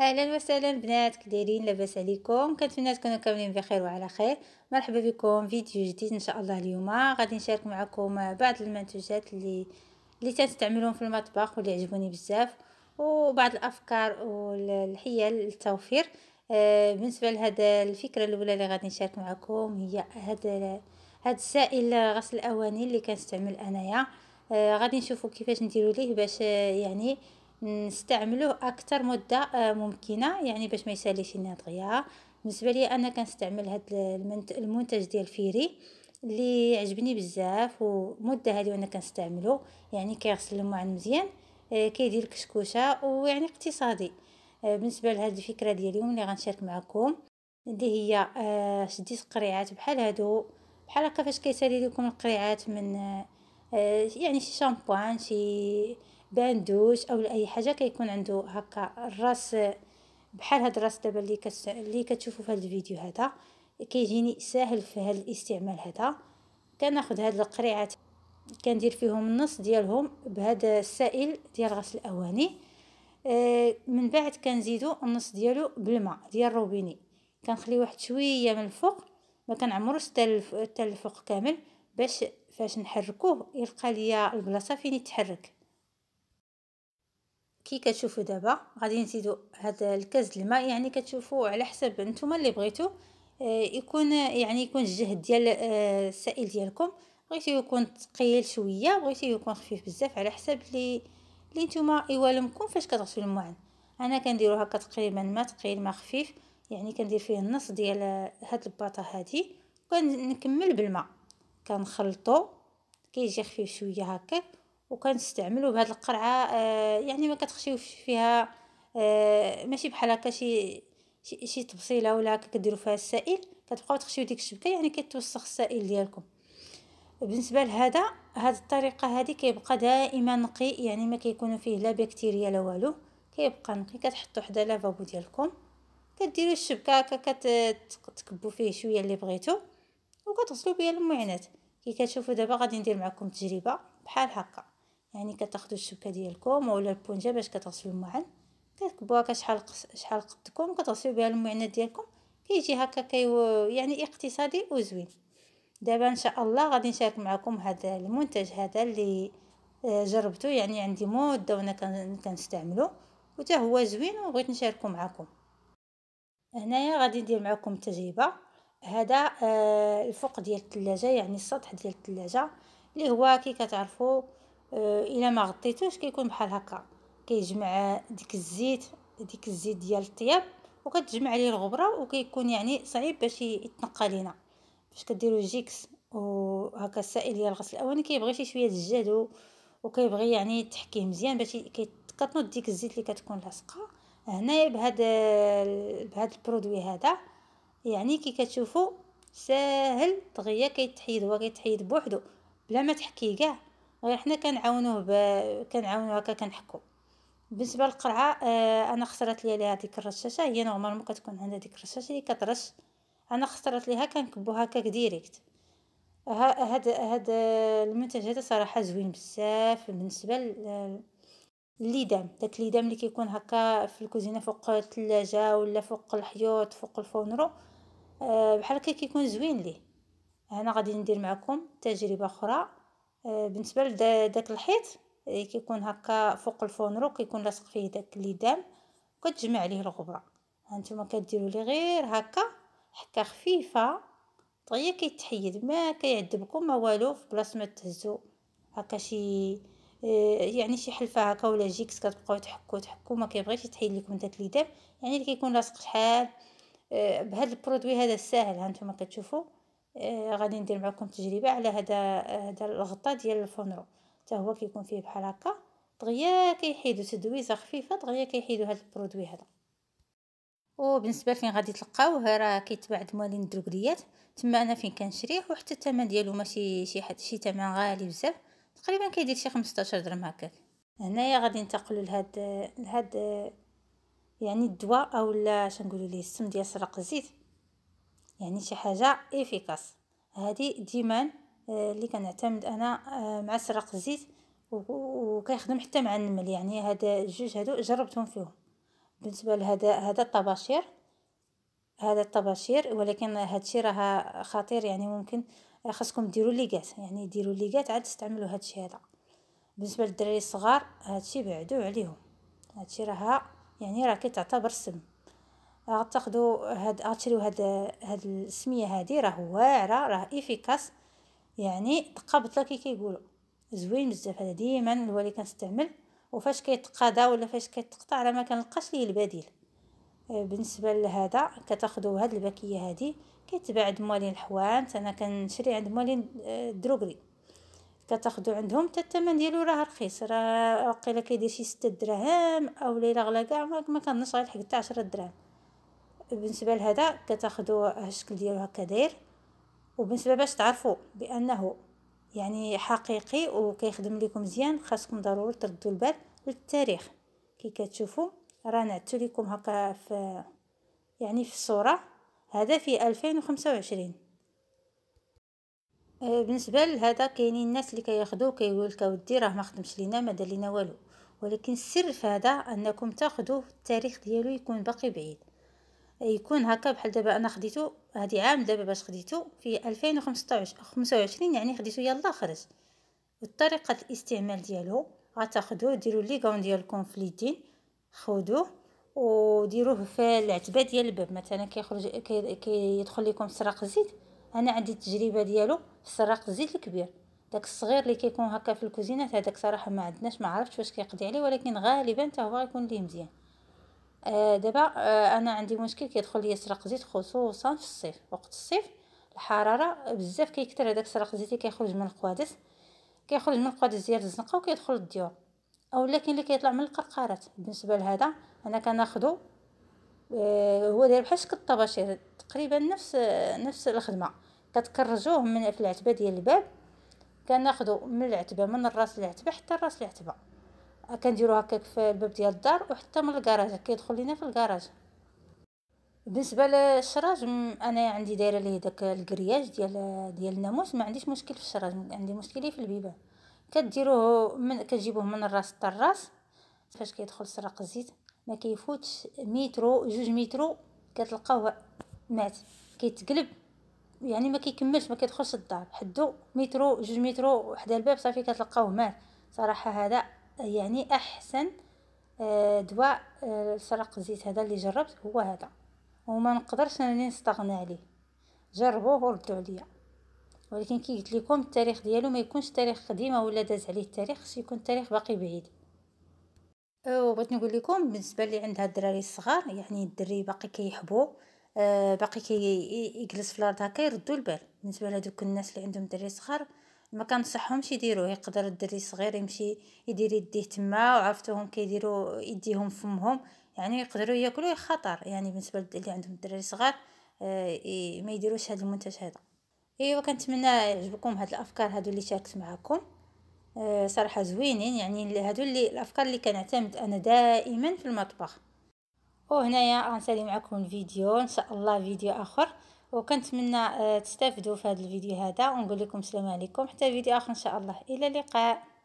اهلا وسهلا بنات كدايرين لاباس عليكم كنتمنى تكونوا كاملين بخير وعلى خير مرحبا بكم فيديو جديد ان شاء الله اليوم غادي نشارك معكم بعض المنتوجات اللي اللي تستعملون في المطبخ واللي عجبوني بزاف وبعض الافكار والحيل للتوفير آه بالنسبه لهذا الفكره الاولى اللي غادي نشارك معكم هي هذا هذا السائل غسل الاواني اللي كنستعمل انايا آه غادي نشوفوا كيفاش نديروا ليه باش آه، يعني نستعملوه اكثر مده آه، ممكنه يعني باش ما يساليش لنا دغيا بالنسبه لي انا كنستعمل هاد المنتج ديال فيري اللي عجبني بزاف ومده هذه وانا كنستعملو يعني كيغسل الماعن مزيان آه، كيدير الكشكوشه ويعني اقتصادي آه، بالنسبه لهاد الفكره ديال اليوم اللي غنشارك معكم اللي هي شديت قريعات بحال هادو بحال هكا فاش كيسالي لكم القريعات من يعني شي شامبوان شي باندوش او لاي حاجه كيكون عنده هكا الراس بحال هاد الراس دابا اللي كت... اللي كتشوفوا في هاد الفيديو هذا كيجيني ساهل في هاد الاستعمال هذا كناخذ هاد القريعات كندير فيهم النص ديالهم بهذا السائل ديال غسل الاواني آه، من بعد كنزيدو النص ديالو بالماء ديال الروبيني كنخلي واحد شويه من الفوق ما كنعمروش حتى الفوق كامل باش فاش نحركوه يلقى ليا البلاصه فين يتحرك كي كتشوفوا دابا غادي نزيدوا هذا الكاس الماء يعني كتشوفوا على حسب نتوما اللي بغيتو آه، يكون يعني يكون الجهد ديال آه، السائل ديالكم بغيتو يكون ثقيل شويه بغيتو يكون خفيف بزاف على حسب اللي اللي نتوما يوالمكم فاش كتغسلوا الماعن انا كنديرو هكا تقريبا ما ثقيل ما خفيف يعني كندير فيه النص ديال آه، هاد الباطا هادي وكنكمل بالماء كنخلطو كيجي خفيف شويه هكاك وكنستعملو بهاد القرعه آه يعني ما كتخشيوش فيها آه ماشي بحال هكا شي شي, شي تبصيله ولا هكا كديروا فيها السائل كتبقاو تخشيو ديك الشبكه يعني كيتوسخ السائل ديالكم بالنسبه لهذا هاد الطريقه هادي كيبقى دائما نقي يعني ما كيكون فيه لا بكتيريا لا والو كيبقى نقي كتحطو حدا لافابو ديالكم كديروا الشبكه هكا كتكبوا فيه شويه اللي بغيتو وكتغسلوا بها المعينات كي كتشوفوا دابا غادي ندير معكم تجربه بحال هكا يعني كتاخدو الشبكه ديالكم ولا البونجه باش كتغسلو المعن كتكبوها كشحال شحال قدكم كتغسلوا بها المعانات ديالكم كيجي هكا كي يعني اقتصادي وزوين دابا ان شاء الله غادي نشارك معكم هذا المنتج هذا اللي آه، جربته يعني عندي مده وانا كنستعمله وتا هو زوين وبغيت نشاركو معكم هنايا غادي ندير معكم تجربه هذا آه، الفوق ديال الثلاجه يعني السطح ديال الثلاجه اللي هو كي كتعرفوا الا ما غطيتوش كيكون بحال هكا كيجمع ديك الزيت ديك الزيت ديال الطياب وكتجمع عليه الغبره وكيكون يعني صعيب باش يتنقى لينا فاش كديروا جيكس وهكا السائل ديال الغسل الاواني كيبغي شي شويه الجهد وكيبغي يعني تحكيه مزيان باش كتنوض ديك الزيت اللي كتكون لاصقه هنايا بهاد بهاد البرودوي هذا يعني كي كتشوفوا ساهل دغيا كيتحيد هو كيتحيد بوحدو بلا ما تحكيه كاع غير إيه، حنا كنعاونوه ب... كنعاونوه هكا كنحكو بالنسبه للقرعه آه انا خسرت لي عليها ديك الرشاشه هي نورمالمون كتكون عندها ديك الرشاشه اللي كترش انا خسرت ليها كنكبوها هكا ديريكت هاد هاد آه، المنتج هذا صراحه زوين بزاف بالنسبه للدام داك الليدام اللي كيكون هكا في الكوزينه فوق الثلاجه ولا فوق الحيوط فوق الفونرو آه، بحال هكا كيكون زوين ليه انا غادي ندير معكم تجربه اخرى آه، بالنسبه لداك الحيط آه، كيكون هكا فوق الفونرو كيكون لاصق فيه داك الليدام وكتجمع عليه الغبره هانتوما كديروا ليه غير هكا حكه خفيفه طيا كيتحيد ما كيعذبكم ما والو في بلاصه ما تهزوا هكا شي آه، يعني شي حلفه هكا ولا جيكس كتبقاو تحكوا تحكوا ما كيبغيش يتحيد لكم داك الليدام يعني اللي كيكون لاصق شحال بهذا البرودوي هذا الساهل هانتوما كتشوفوا آه، غادي ندير معكم تجربه على هذا هذا الغطاء ديال الفونرو حتى هو كيكون فيه بحال هكا دغيا كيحيدو تدويزه خفيفه دغيا كيحيدو هذا البرودوي هذا وبالنسبه لفين غادي تلقاوه راه كيتباع موالين الدروكريات تما انا فين كنشريه وحتى الثمن ديالو ماشي شي حد شي ثمن غالي بزاف تقريبا كيدير شي 15 درهم هكاك هنايا غادي ننتقلوا لهاد لهاد يعني الدواء اولا شنقولوا ليه السم ديال سرق الزيت يعني شي حاجه افيكاس هذه ديما اللي آه، كنعتمد انا آه، مع سرق الزيت وكيخدم حتى مع النمل يعني هذا الجوج هادو جربتهم فيهم بالنسبه لهذا هذا الطباشير هذا الطباشير ولكن هادشي راه خطير يعني ممكن آه، خاصكم ديروا ليغات يعني ديروا ليغات عاد تستعملوا هادشي هذا بالنسبه للدراري الصغار هادشي بعدو عليهم هادشي راه يعني راه كتعتبر سم غتاخدو هاد غتشريو هاد هاد السميه هادي راه واعره راه ايفيكاس يعني تقبط لك كي كيقولوا زوين بزاف هذا ديما الوالي كنستعمل وفاش كيتقادا ولا فاش كيتقطع راه ما كنلقاش ليه البديل آه، بالنسبه لهذا كتاخذوا هاد الباكيه هادي كيتباع عند موالين الحوانت انا كنشري عند موالين الدروغري آه، كتاخذوا عندهم حتى الثمن ديالو راه رخيص راه واقيلا كيدير شي 6 دراهم اولا الا غلا كاع ما كنظنش غير حتى 10 دراهم بالنسبه لهذا كتاخذوا الشكل ديالو هكا داير وبالنسبه باش تعرفوا بانه يعني حقيقي وكيخدم لكم مزيان خاصكم ضروري تردوا البال للتاريخ كي كتشوفوا رانا عدت لكم هكا في يعني في الصوره هذا في 2025 آه، بالنسبه لهذا كاينين الناس اللي كياخذوه كيقول لك اودي راه ما خدمش لينا ما دار لينا والو ولكن السر في هذا انكم تاخذوا التاريخ ديالو يكون باقي بعيد يكون هكا بحال دابا انا خديتو هادي عام دابا باش خديتو في 25 يعني خديتو يلا خرج الطريقه الاستعمال ديالو غتاخذوه ديروا لي كون ديالكم في اليدين خذوه وديروه في العتبه ديال الباب مثلا كيخرج كيدخل كي لكم سراق الزيت انا عندي التجربه ديالو في سراق الزيت الكبير داك الصغير اللي كيكون هكا في الكوزينات هذاك صراحه ما عندناش ما عرفتش واش كيقضي عليه ولكن غالبا حتى هو غيكون ليه مزيان آه، دابا آه، انا عندي مشكل كيدخل ليا سرق زيت خصوصا في الصيف وقت الصيف الحراره بزاف كيكثر هذاك سرق زيتي كيخرج من القوادس كيخرج من القوادس ديال الزنقه وكيدخل للديور او لكن اللي كيطلع من القرقارات بالنسبه لهذا انا كناخذو آه هو داير بحال شكل الطباشير تقريبا نفس نفس الخدمه كتكرجوه من في العتبه ديال الباب كناخذو من العتبه من الراس العتبه حتى الراس العتبه كنديرو هكاك في الباب ديال الدار وحتى من الكراج كيدخل لينا في الكراج بالنسبه للشراج انا عندي دايره ليه داك الكرياج ديال ديال الناموس ما عنديش مشكل في الشراج عندي مشكل في البيبان كديروه من كتجيبوه من الراس حتى الراس فاش كيدخل سراق الزيت ما كيفوتش مترو جوج مترو كتلقاوه مات كيتقلب يعني ما كيكملش ما كيدخلش الدار حدو مترو جوج مترو حدا الباب صافي كتلقاوه مات صراحه هذا يعني احسن آه، دواء آه، سرق الزيت هذا اللي جربت هو هذا وما نقدرش انني نستغنى عليه جربوه وردوا عليا ولكن كي قلت لكم التاريخ ديالو ما يكونش تاريخ قديمه ولا داز عليه التاريخ خص يكون التاريخ باقي بعيد بغيت نقول لكم بالنسبه اللي عندها الدراري الصغار يعني الدري باقي كيحبو آه، باقي كيجلس كي في الارض هكا يردوا البال بالنسبه لهذوك الناس اللي عندهم دري صغار ما كنصحهمش يديروه يقدر الدري الصغير يمشي يدير يديه تما وعرفتوهم كيديروا يديهم فمهم يعني يقدروا ياكلوا خطر يعني بالنسبه اللي عندهم الدراري صغار آه، ما يديروش هذا المنتج هذا ايوا كنتمنى يعجبكم هاد الافكار هادو اللي شاركت معكم آه، صراحه زوينين يعني هادو اللي الافكار اللي كنعتمد انا دائما في المطبخ وهنايا غنسالي معكم الفيديو ان شاء الله فيديو اخر وكنتمنى آه، تستافدوا في هذا الفيديو هذا ونقول لكم السلام عليكم حتى فيديو اخر ان شاء الله الى اللقاء